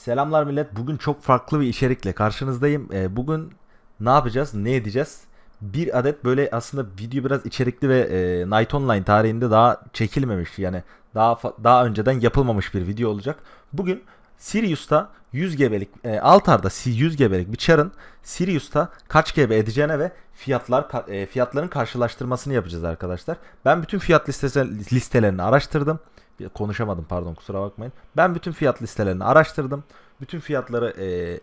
Selamlar millet. Bugün çok farklı bir içerikle karşınızdayım. E, bugün ne yapacağız, ne edeceğiz? Bir adet böyle aslında video biraz içerikli ve e, Night Online tarihinde daha çekilmemiş yani daha daha önceden yapılmamış bir video olacak. Bugün Sirius'ta 100 gebelik e, Altar'da 100 gebelik bir çarın Sirius'ta kaç GB edeceğine ve fiyatlar e, fiyatların karşılaştırmasını yapacağız arkadaşlar. Ben bütün fiyat listesi, listelerini araştırdım konuşamadım pardon kusura bakmayın. Ben bütün fiyat listelerini araştırdım. Bütün fiyatları e,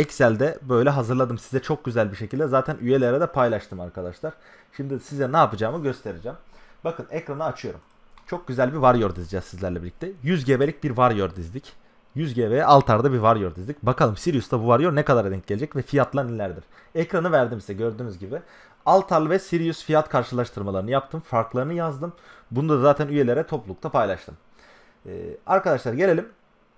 Excel'de böyle hazırladım size çok güzel bir şekilde. Zaten üyelere de paylaştım arkadaşlar. Şimdi size ne yapacağımı göstereceğim. Bakın ekranı açıyorum. Çok güzel bir Warrior dizeceğiz sizlerle birlikte. 100 GB'lik bir Warrior dizdik. 100 GB altarda bir Warrior dizdik. Bakalım Sirius'ta bu Warrior ne kadar denk gelecek ve fiyatlar nelerdir. Ekranı verdim size gördüğünüz gibi. Altarlı ve Sirius fiyat karşılaştırmalarını yaptım. Farklarını yazdım. Bunu da zaten üyelere toplulukta paylaştım. Ee, arkadaşlar gelelim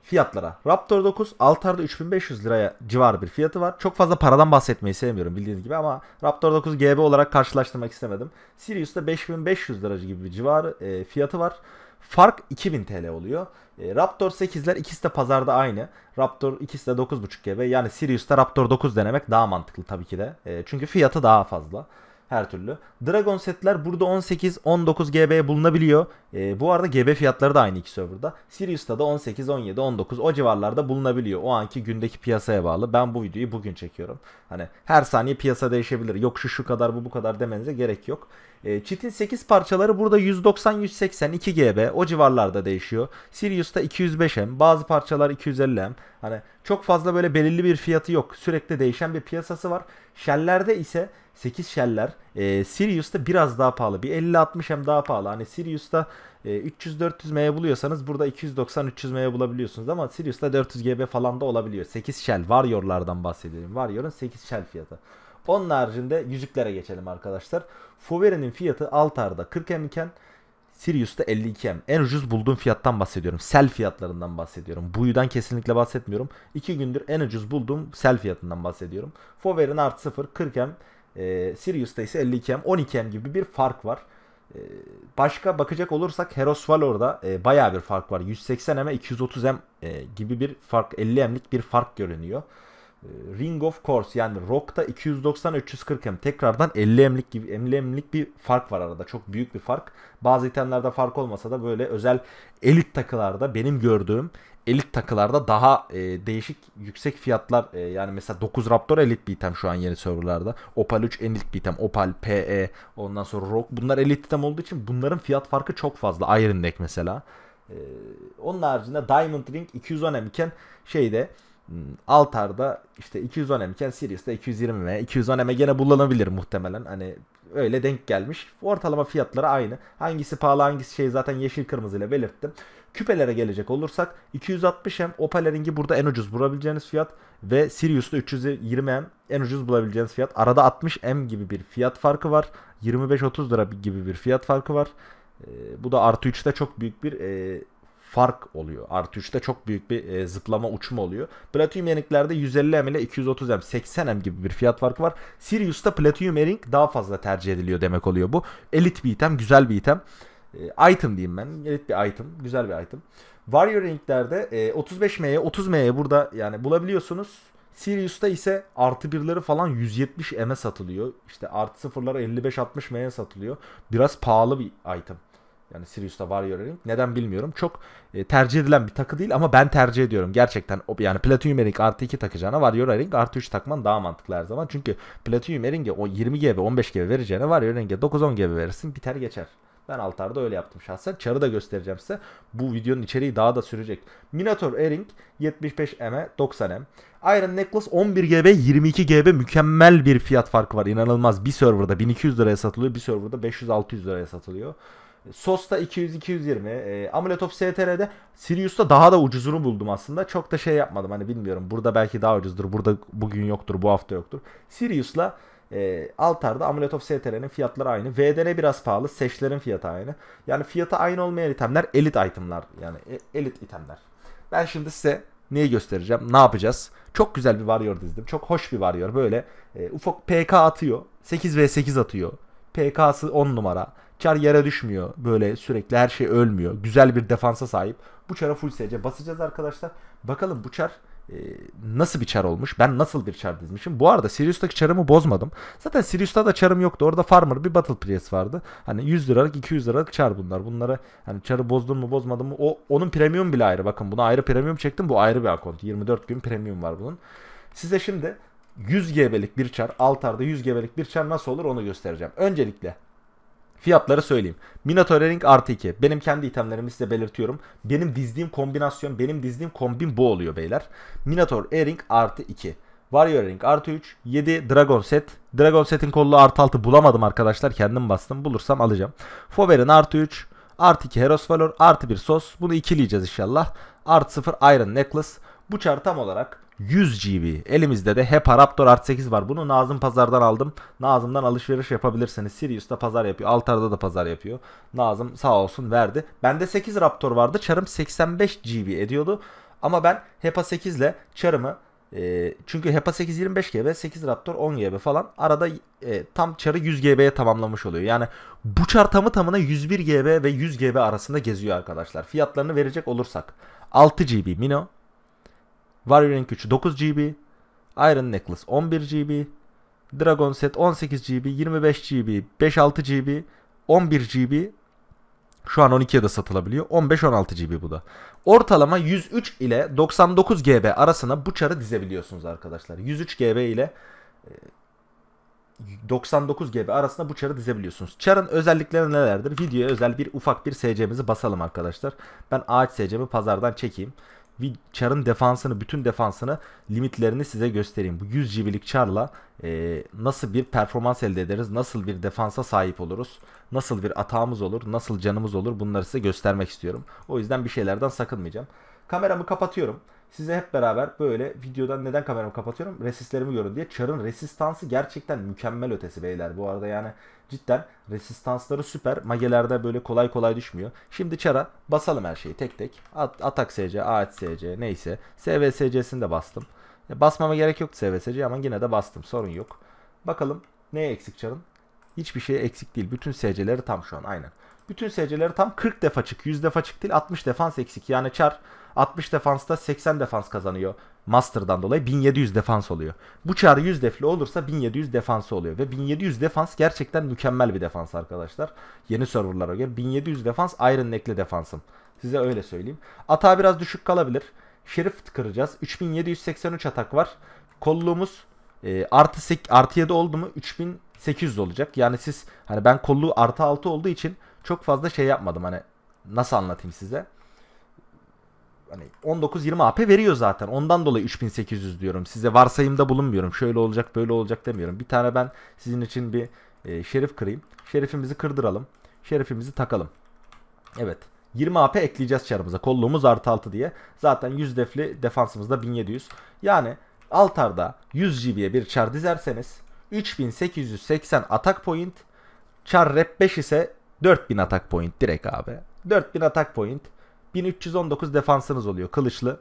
fiyatlara. Raptor 9 Altar'da 3500 liraya civar bir fiyatı var. Çok fazla paradan bahsetmeyi sevmiyorum bildiğiniz gibi ama Raptor 9 GB olarak karşılaştırmak istemedim. Sirius'ta 5500 lira gibi bir civarı e, fiyatı var. Fark 2000 TL oluyor. E, Raptor 8'ler ikisi de pazarda aynı. Raptor ikisi de 9.5 GB. Yani Sirius'ta Raptor 9 denemek daha mantıklı tabii ki de. E, çünkü fiyatı daha fazla her türlü. Dragon setler burada 18, 19 GB bulunabiliyor. E, bu arada GB fiyatları da aynı iki serverda. Sirius'ta da 18, 17, 19 o civarlarda bulunabiliyor. O anki gündeki piyasaya bağlı. Ben bu videoyu bugün çekiyorum. Hani her saniye piyasa değişebilir. Yok şu şu kadar bu bu kadar demenize gerek yok. E, Çit'in 8 parçaları burada 190-180 2 GB o civarlarda değişiyor. Sirius'ta 205M bazı parçalar 250M. Hani çok fazla böyle belirli bir fiyatı yok. Sürekli değişen bir piyasası var. Shell'lerde ise 8 Shell'ler e, Sirius'ta biraz daha pahalı. Bir 50-60M daha pahalı. Hani Sirius'ta e, 300-400M'ye buluyorsanız burada 290-300M'ye bulabiliyorsunuz. Ama Sirius'ta 400 GB falan da olabiliyor. 8 Shell Warrior'lardan bahsedelim Warrior'ın 8 Shell fiyatı. Onun haricinde yüzüklere geçelim arkadaşlar. Foveri'nin fiyatı Altar'da 40M iken Sirius'ta 52M. En ucuz bulduğum fiyattan bahsediyorum. Sel fiyatlarından bahsediyorum. Buyu'dan kesinlikle bahsetmiyorum. 2 gündür en ucuz bulduğum sel fiyatından bahsediyorum. Fover'in artı 0 40M. E, Sirius'ta ise 52M 12M gibi bir fark var. E, başka bakacak olursak Heros Valor'da e, baya bir fark var. 180M'e 230M e, gibi bir fark 50M'lik bir fark görünüyor. Ee, Ring of Course yani Rock'ta 290-340 M tekrardan 50 M'lik gibi 50 M'lik bir fark var arada. Çok büyük bir fark. Bazı itemlerde fark olmasa da böyle özel elit takılarda benim gördüğüm elit takılarda daha e, değişik yüksek fiyatlar e, yani mesela 9 Raptor elit bir item şu an yeni serverlarda. Opal 3 elit bir item. Opal, PE ondan sonra Rock bunlar elit item olduğu için bunların fiyat farkı çok fazla. Iron Neck mesela. E, onun haricinde Diamond Ring 210 M iken şeyde Hmm, Altar'da işte 210M iken Sirius'ta 220M. 210M e gene bulunabilir muhtemelen. Hani öyle denk gelmiş. Ortalama fiyatları aynı. Hangisi pahalı hangisi şey zaten yeşil kırmızı ile belirttim. Küpelere gelecek olursak 260M Opaler'inki burada en ucuz bulabileceğiniz fiyat ve Sirius'ta 320M en ucuz bulabileceğiniz fiyat. Arada 60M gibi bir fiyat farkı var. 25-30 lira gibi bir fiyat farkı var. Ee, bu da artı 3'te çok büyük bir e, fark oluyor. Artı 3'te çok büyük bir e, zıplama uçma oluyor. Platinum Ering'lerde 150M ile 230M 80M gibi bir fiyat farkı var. Sirius'ta Platinum Ering daha fazla tercih ediliyor demek oluyor bu. Elit bir item, güzel bir item. E, item diyeyim ben. Elit bir item, güzel bir item. Warrior Ring'lerde e, 35M'ye 30M'ye burada yani bulabiliyorsunuz. Sirius'ta ise artı birleri falan 170 M'e satılıyor. İşte artı sıfırları 55-60 M'ye satılıyor. Biraz pahalı bir item. Yani Sirius'ta Warrior Ring. Neden bilmiyorum. Çok e, tercih edilen bir takı değil ama ben tercih ediyorum. Gerçekten yani Platinum Ring artı 2 takacağına Warrior Ring artı 3 takman daha mantıklı her zaman. Çünkü Platinum Ring'e o 20 GB 15 GB vereceğine Warrior Ring'e 9-10 GB verirsin biter geçer. Ben altarda öyle yaptım şahsen. Çarı da göstereceğim size. Bu videonun içeriği daha da sürecek. Minotaur Ering 75M 90M. Iron Necklace 11 GB 22 GB mükemmel bir fiyat farkı var. İnanılmaz. Bir serverda 1200 liraya satılıyor. Bir serverda 500-600 liraya satılıyor. Sos'ta 200-220. E, Amulet of STR'de Sirius'ta daha da ucuzunu buldum aslında. Çok da şey yapmadım hani bilmiyorum. Burada belki daha ucuzdur. Burada bugün yoktur. Bu hafta yoktur. Sirius'la e, Altar'da Amulet of STR'nin fiyatları aynı. VDR biraz pahalı. Seçlerin fiyatı aynı. Yani fiyatı aynı olmayan itemler elit itemler. Yani e, elit itemler. Ben şimdi size neyi göstereceğim? Ne yapacağız? Çok güzel bir varıyor dizdim. Çok hoş bir varıyor. Böyle e, ufak PK atıyor. 8 v 8 atıyor. PK'sı 10 numara. Çar yere düşmüyor. Böyle sürekli her şey ölmüyor. Güzel bir defansa sahip. Bu çara full SC basacağız arkadaşlar. Bakalım bu çar e, nasıl bir çar olmuş? Ben nasıl bir çar dizmişim? Bu arada Sirius'taki çarımı bozmadım. Zaten Sirius'ta da çarım yoktu. Orada Farmer bir Battle Priest vardı. Hani 100 liralık 200 liralık çar bunlar. Bunları hani çarı bozdun mu bozmadın mı? O, onun premium bile ayrı. Bakın buna ayrı premium çektim. Bu ayrı bir akont. 24 gün premium var bunun. Size şimdi 100 GB'lik bir çar, altarda 100 GB'lik bir çar nasıl olur onu göstereceğim. Öncelikle Fiyatları söyleyeyim. Minato Ring artı 2. Benim kendi itemlerimi size belirtiyorum. Benim dizdiğim kombinasyon, benim dizdiğim kombin bu oluyor beyler. Minotaur Ring artı 2. Warrior Ring artı 3. 7 Dragon Set. Dragon Set'in kollu artı 6 bulamadım arkadaşlar. Kendim bastım. Bulursam alacağım. Fover'in artı 3. Artı 2 Heros Valor. Artı 1 Sos. Bunu ikileyeceğiz inşallah. Artı 0 Iron Necklace. Bu çar tam olarak 100 GB. Elimizde de HEPA Raptor Art 8 var. Bunu Nazım Pazar'dan aldım. Nazım'dan alışveriş yapabilirsiniz. Sirius'ta pazar yapıyor. Altar'da da pazar yapıyor. Nazım sağ olsun verdi. Bende 8 Raptor vardı. Çarım 85 GB ediyordu. Ama ben HEPA 8 ile çarımı e, çünkü HEPA 8 25 GB, 8 Raptor 10 GB falan arada e, tam çarı 100 GB'ye tamamlamış oluyor. Yani bu çar tamı tamına 101 GB ve 100 GB arasında geziyor arkadaşlar. Fiyatlarını verecek olursak 6 GB Mino, Warrior'ın gücü 9 GB. Iron Necklace 11 GB. Dragon Set 18 GB, 25 GB, 5-6 GB, 11 GB. Şu an 12'ye de satılabiliyor. 15-16 GB bu da. Ortalama 103 ile 99 GB arasına bu çarı dizebiliyorsunuz arkadaşlar. 103 GB ile 99 e, GB arasında bu çarı dizebiliyorsunuz. Çarın özellikleri nelerdir? Videoya özel bir ufak bir SC'mizi basalım arkadaşlar. Ben ağaç SC'mi pazardan çekeyim. Char'ın defansını, bütün defansını, limitlerini size göstereyim. Bu 100 GB'lik Char'la e, nasıl bir performans elde ederiz, nasıl bir defansa sahip oluruz, nasıl bir atağımız olur, nasıl canımız olur bunları size göstermek istiyorum. O yüzden bir şeylerden sakınmayacağım. Kameramı kapatıyorum. Size hep beraber böyle videodan neden kameramı kapatıyorum? Resistlerimi görün diye. Char'ın resistansı gerçekten mükemmel ötesi beyler. Bu arada yani cidden resistansları süper. Magelerde böyle kolay kolay düşmüyor. Şimdi Char'a basalım her şeyi tek tek. At Atak SC, AAT SC neyse. SVSC'sini de bastım. E, basmama gerek yoktu SVSC ama yine de bastım. Sorun yok. Bakalım neye eksik Char'ın? Hiçbir şey eksik değil. Bütün SC'leri tam şu an aynen. Bütün SC'leri tam 40 defa çık, 100 defa çık değil 60 defans eksik. Yani Char 60 defansta 80 defans kazanıyor. Master'dan dolayı 1700 defans oluyor. Bu çağrı 100 defle olursa 1700 defans oluyor. Ve 1700 defans gerçekten mükemmel bir defans arkadaşlar. Yeni serverlara göre 1700 defans Iron Neck'li defansım. Size öyle söyleyeyim. Ata biraz düşük kalabilir. Şerif kıracağız. 3783 atak var. Kolluğumuz e, artı, sek, artı 7 oldu mu 3800 olacak. Yani siz hani ben kolluğu artı 6 olduğu için çok fazla şey yapmadım. Hani nasıl anlatayım size? hani 19-20 AP veriyor zaten. Ondan dolayı 3800 diyorum. Size varsayımda bulunmuyorum. Şöyle olacak böyle olacak demiyorum. Bir tane ben sizin için bir e, şerif kırayım. Şerifimizi kırdıralım. Şerifimizi takalım. Evet. 20 AP ekleyeceğiz çarımıza. Kolluğumuz artı 6 diye. Zaten 100 defli defansımızda 1700. Yani altarda 100 GB'ye bir çar dizerseniz 3880 atak point. Çar rep 5 ise 4000 atak point direkt abi. 4000 atak point. 1319 defansınız oluyor kılıçlı.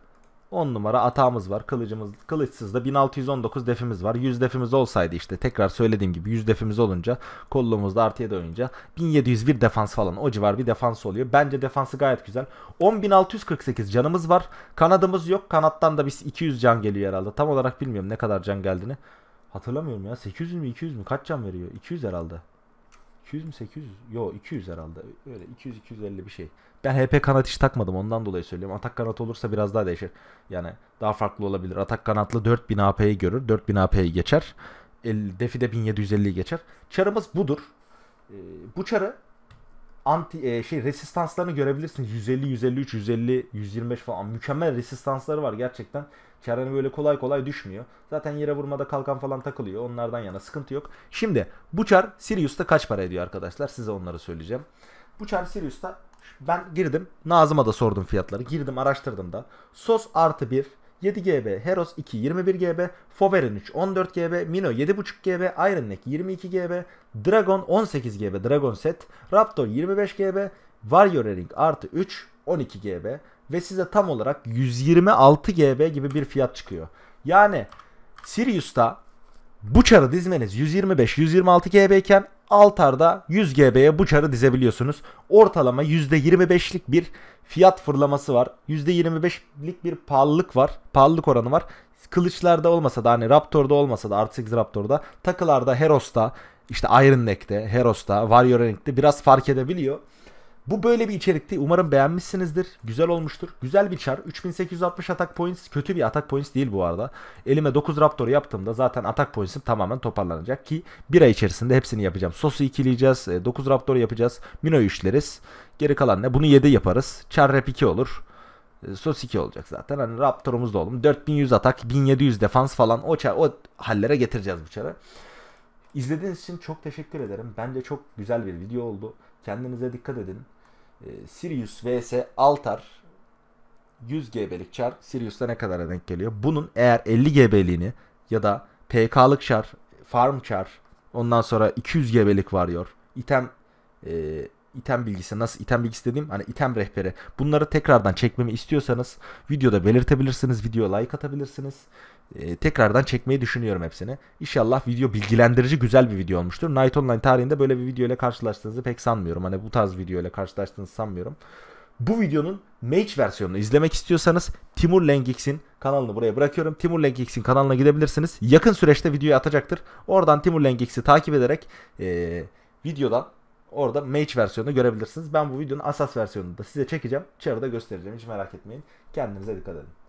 10 numara atağımız var. Kılıcımız kılıçsız da 1619 defimiz var. 100 defimiz olsaydı işte tekrar söylediğim gibi 100 defimiz olunca kollumuzda artıya da oyunca 1701 defans falan o civar bir defans oluyor. Bence defansı gayet güzel. 10648 canımız var. Kanadımız yok. Kanattan da biz 200 can geliyor herhalde. Tam olarak bilmiyorum ne kadar can geldiğini. Hatırlamıyorum ya. 800 mü 200 mü kaç can veriyor? 200 herhalde. 200 mü 800? Yo 200 herhalde. Öyle 200 250 bir şey. Ben HP kanat hiç takmadım ondan dolayı söylüyorum. Atak kanat olursa biraz daha değişir. Yani daha farklı olabilir. Atak kanatlı 4000 AP'yi görür. 4000 AP'yi geçer. El, defide 1750'yi geçer. Çarımız budur. E, bu çarı anti e, şey resistanslarını görebilirsin. 150, 153, 150, 125 falan mükemmel resistansları var gerçekten. Çaren böyle kolay kolay düşmüyor. Zaten yere vurmada kalkan falan takılıyor. Onlardan yana sıkıntı yok. Şimdi bu çar Sirius'ta kaç para ediyor arkadaşlar? Size onları söyleyeceğim. Bu çar Sirius'ta ben girdim. Nazım'a da sordum fiyatları. Girdim araştırdım da. Sos artı bir 7 GB, Heros 2 21 GB, Foverin 3 14 GB, Mino 7.5 GB, Iron Neck 22 GB, Dragon 18 GB Dragon Set, Raptor 25 GB, Warrior Ring artı 3 12 GB ve size tam olarak 126 GB gibi bir fiyat çıkıyor. Yani Sirius'ta bu çarı dizmeniz 125-126 GB iken altarda 100 GB'ye bu çarı dizebiliyorsunuz. Ortalama %25'lik bir fiyat fırlaması var. %25'lik bir pahalılık var. Pahalılık oranı var. Kılıçlarda olmasa da hani Raptor'da olmasa da artık 8 Raptor'da takılarda Heros'ta işte Iron Neck'te, Heros'ta, Warrior Rank'te biraz fark edebiliyor. Bu böyle bir içerikti. Umarım beğenmişsinizdir. Güzel olmuştur. Güzel bir çar. 3860 atak points. Kötü bir atak points değil bu arada. Elime 9 Raptor yaptığımda zaten atak points'im tamamen toparlanacak ki bir ay içerisinde hepsini yapacağım. Sosu ikileyeceğiz. 9 e, Raptor yapacağız. Mino üçleriz. Geri kalan ne? Bunu 7 yaparız. Char rep 2 olur. E, sos 2 olacak zaten. Hani Raptor'umuz da oğlum. 4100 atak, 1700 defans falan o, çar, o hallere getireceğiz bu çarı. İzlediğiniz için çok teşekkür ederim. Bence çok güzel bir video oldu. Kendinize dikkat edin. E, Sirius vs Altar 100 GB'lik çar Sirius'ta ne kadara denk geliyor? Bunun eğer 50 GB'liğini ya da PK'lık çar, farm çar, ondan sonra 200 GB'lik varıyor, item e, item bilgisi nasıl item bilgisi dediğim hani item rehberi bunları tekrardan çekmemi istiyorsanız videoda belirtebilirsiniz video like atabilirsiniz ee, tekrardan çekmeyi düşünüyorum hepsini İnşallah video bilgilendirici güzel bir video olmuştur Night Online tarihinde böyle bir video ile karşılaştığınızı pek sanmıyorum hani bu tarz video ile karşılaştığınızı sanmıyorum bu videonun Mage versiyonunu izlemek istiyorsanız Timur Lengix'in kanalını buraya bırakıyorum. Timur Lengix'in kanalına gidebilirsiniz. Yakın süreçte videoyu atacaktır. Oradan Timur Lengix'i takip ederek ee, videodan Orada Mage versiyonunu görebilirsiniz. Ben bu videonun Asas versiyonunu da size çekeceğim. Çarıda göstereceğim. Hiç merak etmeyin. Kendinize dikkat edin.